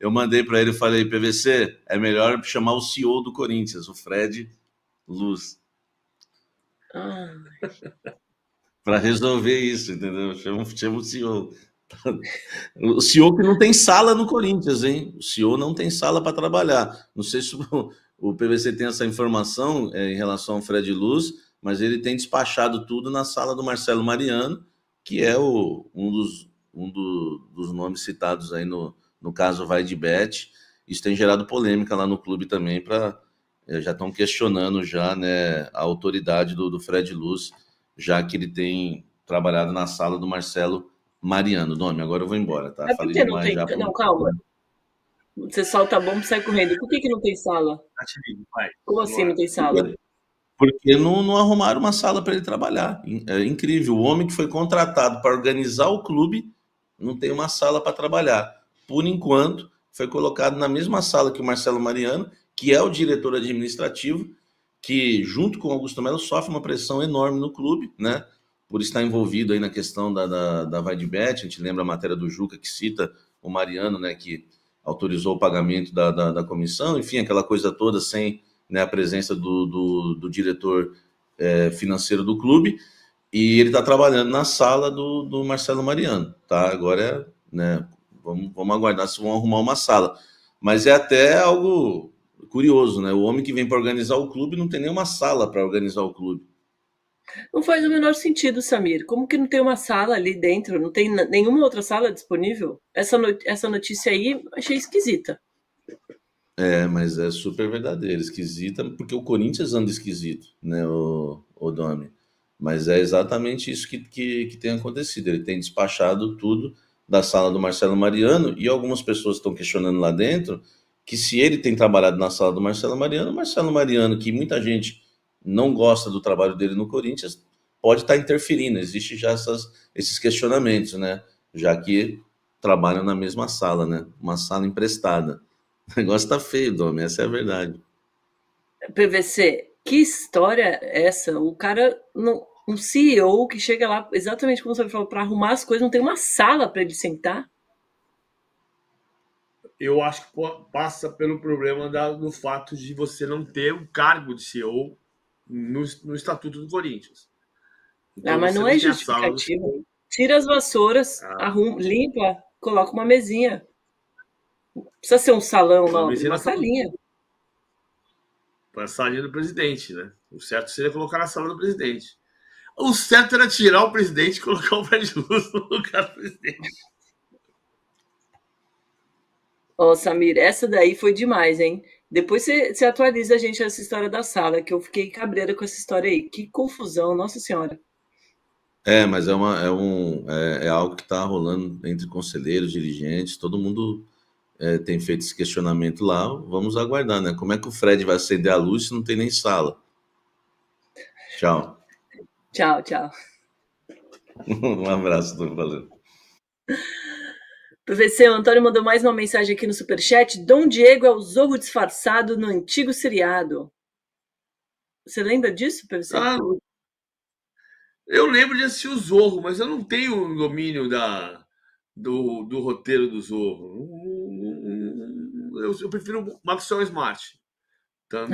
eu mandei para ele e falei: PVC, é melhor chamar o CEO do Corinthians, o Fred Luz. Ah. para resolver isso, entendeu? Chama, chama o CEO. O CEO que não tem sala no Corinthians, hein? O CEO não tem sala para trabalhar. Não sei se o, o PVC tem essa informação é, em relação ao Fred Luz, mas ele tem despachado tudo na sala do Marcelo Mariano, que é o, um, dos, um do, dos nomes citados aí no, no caso vai de bet. Isso tem gerado polêmica lá no clube também, para eh, já estão questionando já né, a autoridade do, do Fred Luz, já que ele tem trabalhado na sala do Marcelo Mariano. Nome, agora eu vou embora, tá? É Falei demais tem... já. Não, calma. Você solta a bomba e sai correndo. Por que, que não tem sala? Tá Como assim não tem sala? Porque não, não arrumaram uma sala para ele trabalhar. É incrível. O homem que foi contratado para organizar o clube não tem uma sala para trabalhar por enquanto, foi colocado na mesma sala que o Marcelo Mariano, que é o diretor administrativo, que junto com Augusto Melo sofre uma pressão enorme no clube, né? Por estar envolvido aí na questão da, da, da Vaidbet, a gente lembra a matéria do Juca que cita o Mariano, né? Que autorizou o pagamento da, da, da comissão, enfim, aquela coisa toda sem né, a presença do, do, do diretor é, financeiro do clube. E ele está trabalhando na sala do, do Marcelo Mariano, tá? Agora é, né, Vamos, vamos aguardar se vão arrumar uma sala. Mas é até algo curioso, né? O homem que vem para organizar o clube não tem nenhuma sala para organizar o clube. Não faz o menor sentido, Samir. Como que não tem uma sala ali dentro? Não tem nenhuma outra sala disponível? Essa, essa notícia aí achei esquisita. É, mas é super verdadeira, esquisita, porque o Corinthians anda esquisito, né, o, o Domi? Mas é exatamente isso que, que, que tem acontecido. Ele tem despachado tudo da sala do Marcelo Mariano, e algumas pessoas estão questionando lá dentro que se ele tem trabalhado na sala do Marcelo Mariano, Marcelo Mariano, que muita gente não gosta do trabalho dele no Corinthians, pode estar tá interferindo. Existem já essas, esses questionamentos, né? Já que trabalham na mesma sala, né? Uma sala emprestada. O negócio tá feio, Dome, essa é a verdade. PVC, que história é essa? O cara não, um CEO que chega lá, exatamente como você falou, para arrumar as coisas, não tem uma sala para ele sentar? Eu acho que passa pelo problema da, do fato de você não ter um cargo de CEO no, no Estatuto do Corinthians. Então, ah, mas não é justificativo. Tira as vassouras, ah. arruma, limpa, coloca uma mesinha. Precisa ser um salão, uma, não, uma salinha. Para a salinha do presidente, né? O certo seria colocar na sala do presidente. O certo era tirar o presidente e colocar o Fred Luz no lugar do presidente. Ó, oh, Samir, essa daí foi demais, hein? Depois você, você atualiza a gente essa história da sala, que eu fiquei cabreira com essa história aí. Que confusão, Nossa Senhora. É, mas é, uma, é, um, é, é algo que está rolando entre conselheiros, dirigentes, todo mundo é, tem feito esse questionamento lá. Vamos aguardar, né? Como é que o Fred vai acender a luz se não tem nem sala? Tchau. Tchau, tchau. um abraço, Dom Valendo. Professor, Antônio mandou mais uma mensagem aqui no Superchat. Dom Diego é o zorro disfarçado no antigo seriado. Você lembra disso, professor? Ah, eu lembro de assistir o Zorro, mas eu não tenho domínio da, do, do roteiro do Zorro. Eu, eu prefiro Maxwell Smart. Tan,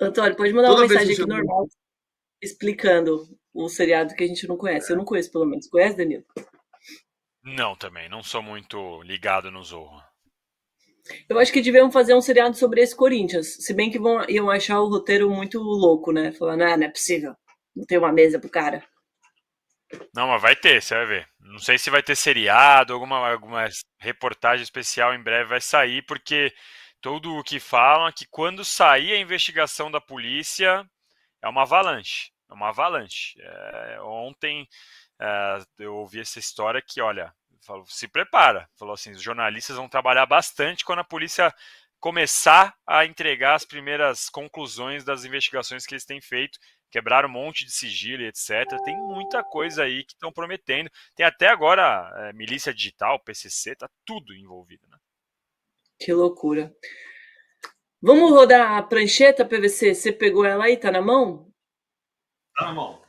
Antônio, pode mandar Toda uma mensagem aqui normal explicando o seriado que a gente não conhece. Eu não conheço, pelo menos. Conhece, Danilo? Não, também. Não sou muito ligado no Zorro. Eu acho que deviam fazer um seriado sobre esse Corinthians. Se bem que vão, iam achar o roteiro muito louco, né? Falando, ah, não é possível. Não tem uma mesa pro cara. Não, mas vai ter, você vai ver. Não sei se vai ter seriado, alguma, alguma reportagem especial em breve vai sair, porque tudo o que falam é que quando sair a investigação da polícia é uma avalanche. É uma avalanche. É, ontem é, eu ouvi essa história que, olha, falou, se prepara. Falou assim, os jornalistas vão trabalhar bastante quando a polícia começar a entregar as primeiras conclusões das investigações que eles têm feito. Quebraram um monte de sigilo e etc. Tem muita coisa aí que estão prometendo. Tem até agora é, milícia digital, PCC, tá tudo envolvido, né? Que loucura. Vamos rodar a prancheta PVC? Você pegou ela aí? Tá na mão? Tá na mão.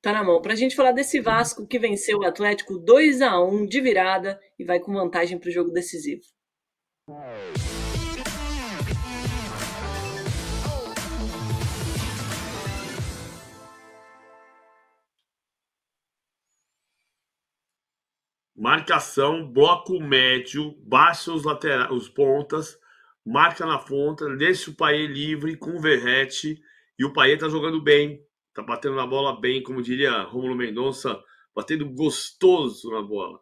Tá na mão. Para a gente falar desse Vasco que venceu o Atlético 2 a 1 de virada e vai com vantagem pro jogo decisivo. marcação, bloco médio, baixa os laterais, os pontas, marca na ponta, deixa o Paê livre com o Verrete e o Paê tá jogando bem, tá batendo na bola bem, como diria Romulo Mendonça, batendo gostoso na bola.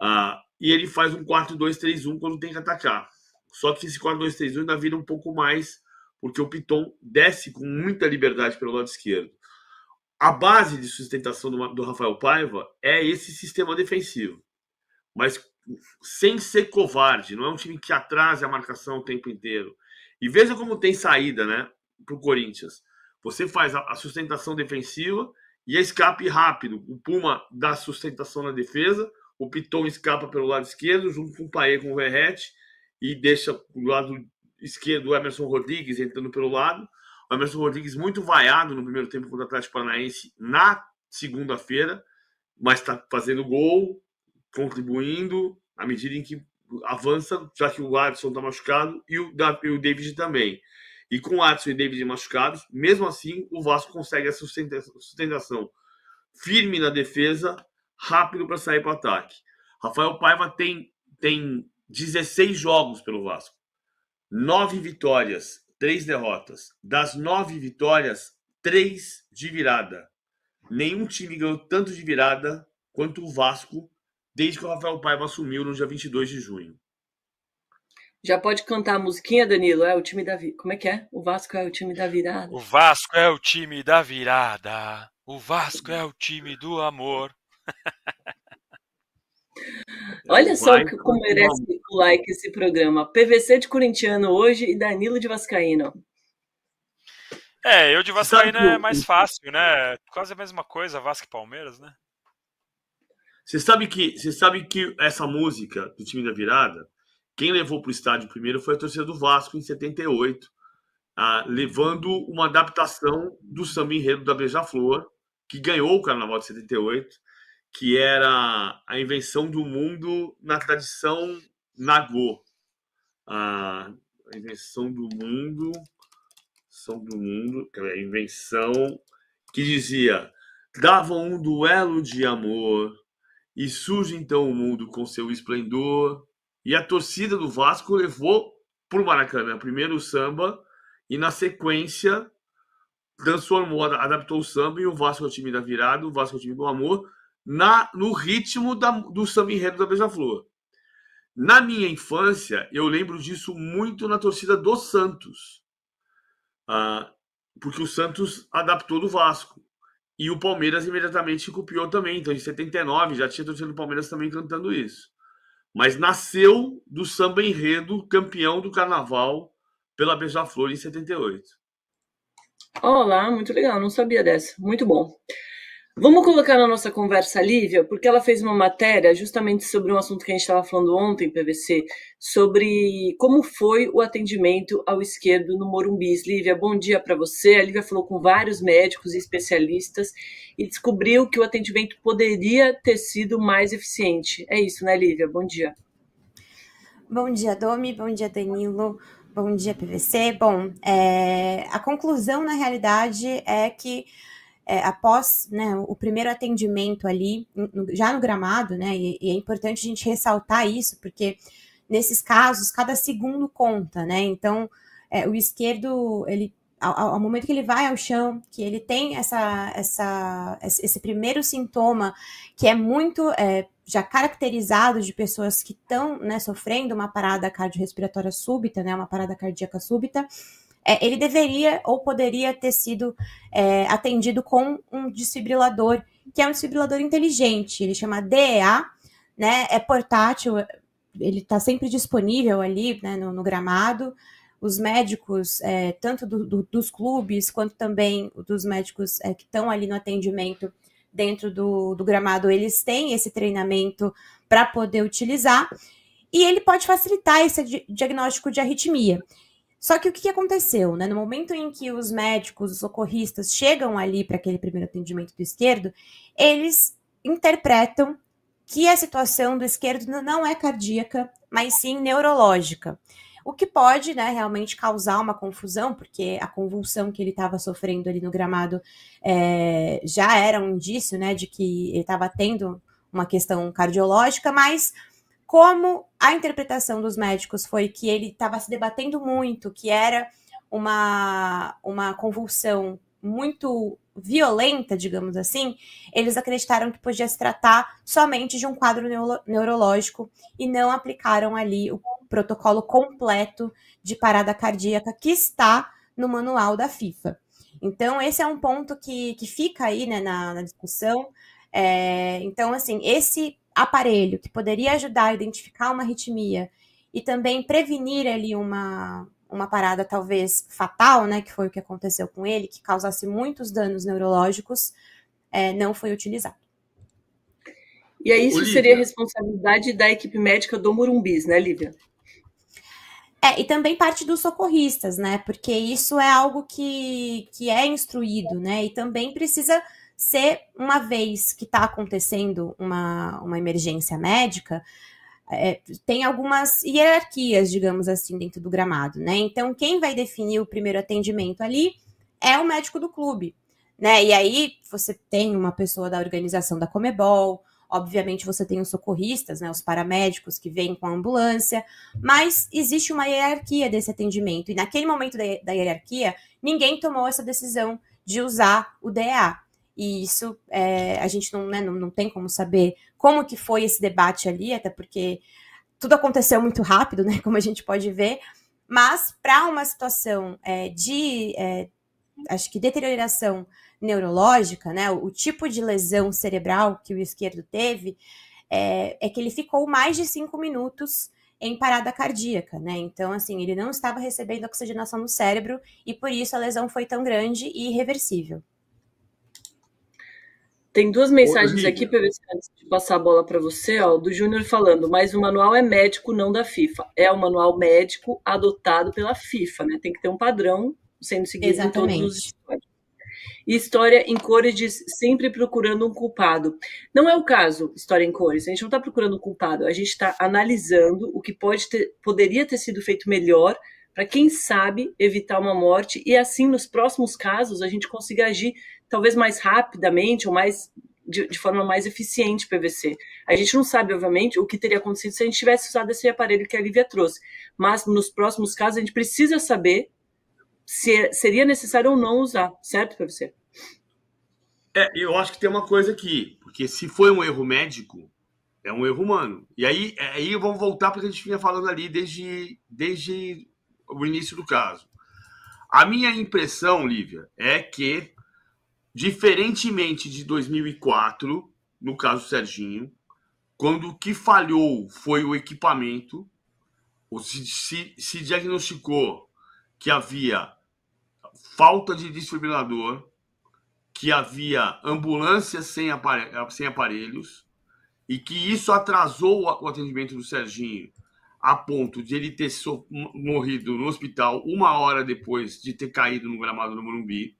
Ah, e ele faz um 4-2-3-1 quando tem que atacar. Só que esse 4-2-3-1 ainda vira um pouco mais, porque o Piton desce com muita liberdade pelo lado esquerdo. A base de sustentação do, do Rafael Paiva é esse sistema defensivo mas sem ser covarde. Não é um time que atrase a marcação o tempo inteiro. E veja como tem saída, né? Para o Corinthians. Você faz a sustentação defensiva e a escape rápido. O Puma dá sustentação na defesa, o Piton escapa pelo lado esquerdo, junto com o Paê com o Verrete, e deixa o lado esquerdo o Emerson Rodrigues entrando pelo lado. O Emerson Rodrigues muito vaiado no primeiro tempo contra o Atlético Paranaense na segunda-feira, mas está fazendo gol, contribuindo à medida em que avança, já que o Adson está machucado e o, David também. E com o Adson e David machucados, mesmo assim, o Vasco consegue essa sustentação firme na defesa, rápido para sair para o ataque. Rafael Paiva tem, tem 16 jogos pelo Vasco, nove vitórias, três derrotas. Das nove vitórias, três de virada. Nenhum time ganhou tanto de virada quanto o Vasco desde que o Rafael Paiva assumiu no dia 22 de junho. Já pode cantar a musiquinha, Danilo? É o time da virada. Como é que é? O Vasco é o time da virada. O Vasco é o time da virada. O Vasco é o time do amor. Olha é só que, como merece o like esse programa. PVC de corintiano hoje e Danilo de Vascaíno. É, eu de Vascaíno é mais fácil, né? Quase a mesma coisa, Vasco e Palmeiras, né? Você sabe que você sabe que essa música do time da virada, quem levou para o estádio primeiro foi a torcida do Vasco em 78, ah, levando uma adaptação do samba enredo da Beija-Flor, que ganhou o Carnaval de 78, que era a invenção do mundo na tradição Nagô. Ah, a invenção do mundo, invenção do mundo, a invenção que dizia davam um duelo de amor e surge então o mundo com seu esplendor. E a torcida do Vasco levou para o Maracanã primeiro o samba e na sequência transformou, adaptou o samba e o Vasco é o time da virada, o Vasco é o time do amor, na no ritmo da, do samba enredo da Beija-Flor. Na minha infância, eu lembro disso muito na torcida do Santos, ah, porque o Santos adaptou do Vasco. E o Palmeiras imediatamente copiou também. Então, em 79, já tinha torcida o Palmeiras também cantando isso. Mas nasceu do samba enredo campeão do carnaval pela Beija-Flor em 78. Olá, muito legal, não sabia dessa. Muito bom. Vamos colocar na nossa conversa a Lívia, porque ela fez uma matéria justamente sobre um assunto que a gente estava falando ontem, PVC, sobre como foi o atendimento ao esquerdo no Morumbis. Lívia, bom dia para você. A Lívia falou com vários médicos e especialistas e descobriu que o atendimento poderia ter sido mais eficiente. É isso, né, Lívia? Bom dia. Bom dia, Domi. Bom dia, Danilo. Bom dia, PVC. Bom, é... a conclusão, na realidade, é que é, após né, o primeiro atendimento ali, já no gramado, né? E, e é importante a gente ressaltar isso, porque nesses casos, cada segundo conta, né? Então, é, o esquerdo, ele ao, ao, momento que ele vai ao chão, que ele tem essa, essa, esse primeiro sintoma que é muito é, já caracterizado de pessoas que estão né, sofrendo uma parada cardiorrespiratória súbita, né, uma parada cardíaca súbita, é, ele deveria ou poderia ter sido é, atendido com um desfibrilador, que é um desfibrilador inteligente, ele chama DEA, né? É portátil, ele está sempre disponível ali né, no, no gramado. Os médicos, é, tanto do, do, dos clubes quanto também dos médicos é, que estão ali no atendimento dentro do, do gramado, eles têm esse treinamento para poder utilizar e ele pode facilitar esse diagnóstico de arritmia. Só que o que aconteceu, né? No momento em que os médicos, os socorristas chegam ali para aquele primeiro atendimento do esquerdo, eles interpretam que a situação do esquerdo não é cardíaca, mas sim neurológica. O que pode, né, realmente causar uma confusão, porque a convulsão que ele estava sofrendo ali no gramado é, já era um indício, né, de que ele estava tendo uma questão cardiológica, mas como a interpretação dos médicos foi que ele estava se debatendo muito, que era uma, uma convulsão muito violenta, digamos assim, eles acreditaram que podia se tratar somente de um quadro neuro neurológico e não aplicaram ali o protocolo completo de parada cardíaca que está no manual da FIFA. Então, esse é um ponto que, que fica aí né, na, na discussão. É, então, assim, esse aparelho que poderia ajudar a identificar uma arritmia e também prevenir ali uma, uma parada talvez fatal, né, que foi o que aconteceu com ele, que causasse muitos danos neurológicos, é, não foi utilizado. E aí isso Olívia. seria responsabilidade da equipe médica do Murumbis, né, Lívia? É, e também parte dos socorristas, né, porque isso é algo que, que é instruído, né, e também precisa se uma vez que está acontecendo uma, uma emergência médica, é, tem algumas hierarquias, digamos assim, dentro do gramado, né? Então, quem vai definir o primeiro atendimento ali é o médico do clube, né? E aí você tem uma pessoa da organização da Comebol, obviamente você tem os socorristas, né? Os paramédicos que vêm com a ambulância, mas existe uma hierarquia desse atendimento. E naquele momento da, da hierarquia, ninguém tomou essa decisão de usar o DEA. E isso é, a gente não, né, não, não tem como saber como que foi esse debate ali, até porque tudo aconteceu muito rápido, né? Como a gente pode ver. Mas para uma situação é, de é, acho que deterioração neurológica, né? O, o, tipo de lesão cerebral que o esquerdo teve é, é que ele ficou mais de cinco minutos em parada cardíaca, né? Então, assim, ele não estava recebendo oxigenação no cérebro e por isso a lesão foi tão grande e irreversível. Tem duas mensagens aqui, para antes de passar a bola para você, ó, do Júnior falando, mas o manual é médico, não da FIFA. É o um manual médico adotado pela FIFA, né? Tem que ter um padrão sendo seguido Exatamente. em todos os histórias História em Cores diz sempre procurando um culpado. Não é o caso, História em Cores. A gente não está procurando um culpado, a gente está analisando o que pode ter, poderia ter sido feito melhor para, quem sabe, evitar uma morte e assim, nos próximos casos, a gente consiga agir talvez mais rapidamente ou mais de, de, forma mais eficiente PVC. A gente não sabe, obviamente, o que teria acontecido se a gente tivesse usado esse aparelho que a Lívia trouxe. Mas nos próximos casos a gente precisa saber se é, seria necessário ou não usar, certo, PVC? É, eu acho que tem uma coisa aqui, porque se foi um erro médico, é um erro humano. E aí, é, aí vamos voltar para o que a gente vinha falando ali desde, desde o início do caso. A minha impressão, Lívia, é que Diferentemente de 2004, no caso Serginho, quando o que falhou foi o equipamento, ou se, se, se diagnosticou que havia falta de desfibrilador, que havia ambulâncias sem, apare sem aparelhos, e que isso atrasou o atendimento do Serginho a ponto de ele ter morrido no hospital uma hora depois de ter caído no gramado no Morumbi.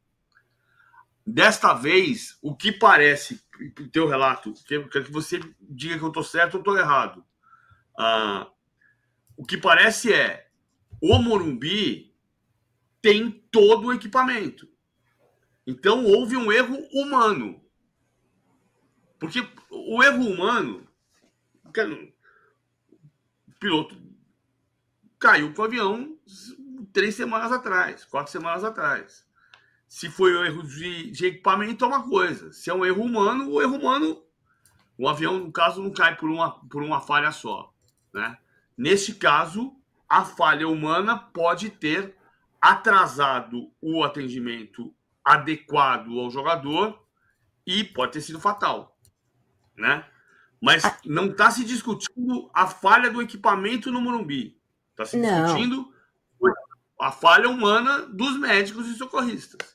Desta vez, o que parece, teu relato, quero que você diga que eu estou certo ou estou errado. Ah, o que parece é o Morumbi tem todo o equipamento. Então houve um erro humano. Porque o erro humano. O piloto caiu com o avião três semanas atrás, quatro semanas atrás. Se foi um erro de, de equipamento, é uma coisa. Se é um erro humano, o erro humano, o avião, no caso, não cai por uma, por uma falha só. Né? Neste caso, a falha humana pode ter atrasado o atendimento adequado ao jogador e pode ter sido fatal, né? Mas ah. não está se discutindo a falha do equipamento no Morumbi. Está se discutindo não. a falha humana dos médicos e socorristas.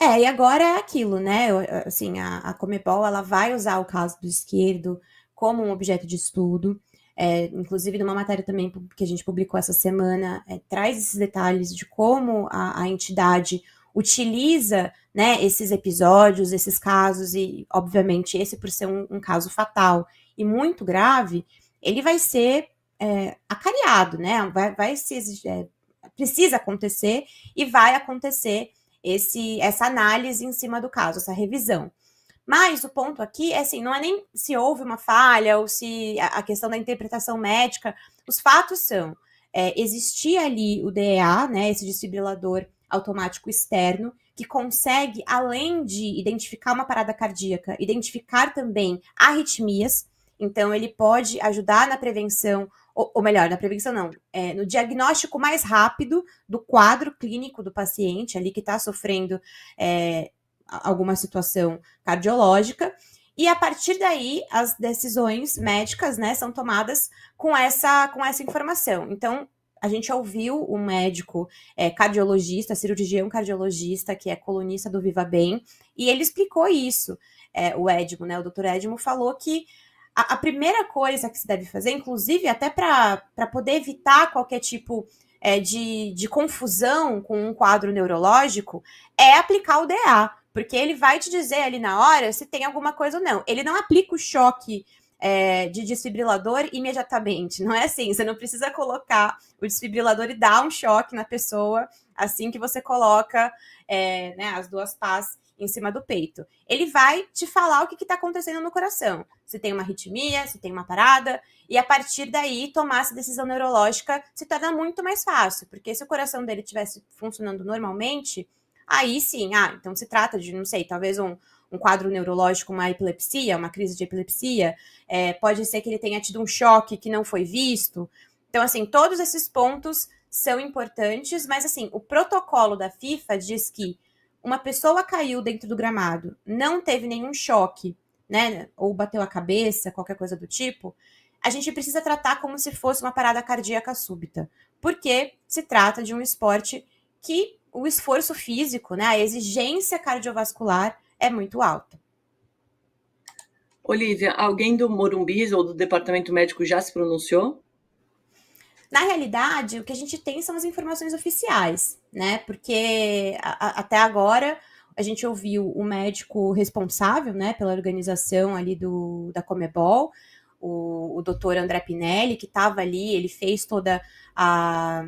É, e agora é aquilo, né? Assim, a, a Comebol ela vai usar o caso do esquerdo como um objeto de estudo. É, inclusive, numa matéria também que a gente publicou essa semana, é, traz esses detalhes de como a, a entidade utiliza né, esses episódios, esses casos, e obviamente esse por ser um, um caso fatal e muito grave, ele vai ser é, acariado, né? Vai, vai se, é, precisa acontecer e vai acontecer esse, essa análise em cima do caso, essa revisão. Mas o ponto aqui é assim, não é nem se houve uma falha ou se a questão da interpretação médica. Os fatos são, é, existia ali o DEA, né, esse desfibrilador automático externo, que consegue, além de identificar uma parada cardíaca, identificar também arritmias, então, ele pode ajudar na prevenção, ou, ou melhor, na prevenção não, é, no diagnóstico mais rápido do quadro clínico do paciente ali que está sofrendo é, alguma situação cardiológica. E a partir daí, as decisões médicas, né, são tomadas com essa, com essa informação. Então, a gente ouviu um médico é, cardiologista, cirurgião cardiologista, que é colunista do Viva Bem, e ele explicou isso. É, o Edmo, né, o doutor Edmo, falou que a, a primeira coisa que se deve fazer, inclusive até para poder evitar qualquer tipo é, de, de confusão com um quadro neurológico, é aplicar o DA, porque ele vai te dizer ali na hora se tem alguma coisa ou não. Ele não aplica o choque é, de desfibrilador imediatamente. Não é assim, você não precisa colocar o desfibrilador e dar um choque na pessoa assim que você coloca é, né, as duas pás em cima do peito. Ele vai te falar o que está acontecendo no coração. Se tem uma arritmia, se tem uma parada. E a partir daí, tomar essa decisão neurológica se torna muito mais fácil. Porque se o coração dele estivesse funcionando normalmente, aí sim, ah, então se trata de, não sei, talvez um, um quadro neurológico, uma epilepsia, uma crise de epilepsia. É, pode ser que ele tenha tido um choque que não foi visto. Então, assim, todos esses pontos são importantes, mas assim, o protocolo da FIFA diz que uma pessoa caiu dentro do gramado, não teve nenhum choque, né, ou bateu a cabeça, qualquer coisa do tipo, a gente precisa tratar como se fosse uma parada cardíaca súbita, porque se trata de um esporte que o esforço físico, né, a exigência cardiovascular é muito alta. Olivia, alguém do Morumbi ou do Departamento Médico já se pronunciou? Na realidade, o que a gente tem são as informações oficiais, né? Porque a, a, até agora a gente ouviu o médico responsável, né, pela organização ali do da Comebol, o, o doutor André Pinelli, que estava ali, ele fez toda a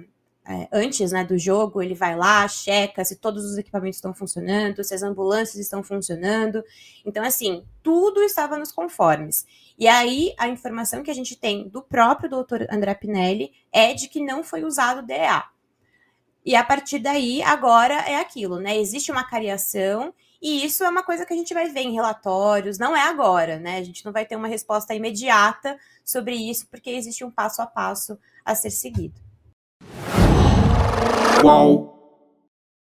é, antes né, do jogo, ele vai lá, checa se todos os equipamentos estão funcionando, se as ambulâncias estão funcionando. Então, assim, tudo estava nos conformes. E aí, a informação que a gente tem do próprio doutor André Pinelli é de que não foi usado DEA. E a partir daí, agora é aquilo, né? Existe uma cariação e isso é uma coisa que a gente vai ver em relatórios, não é agora, né? A gente não vai ter uma resposta imediata sobre isso, porque existe um passo a passo a ser seguido. Whoa.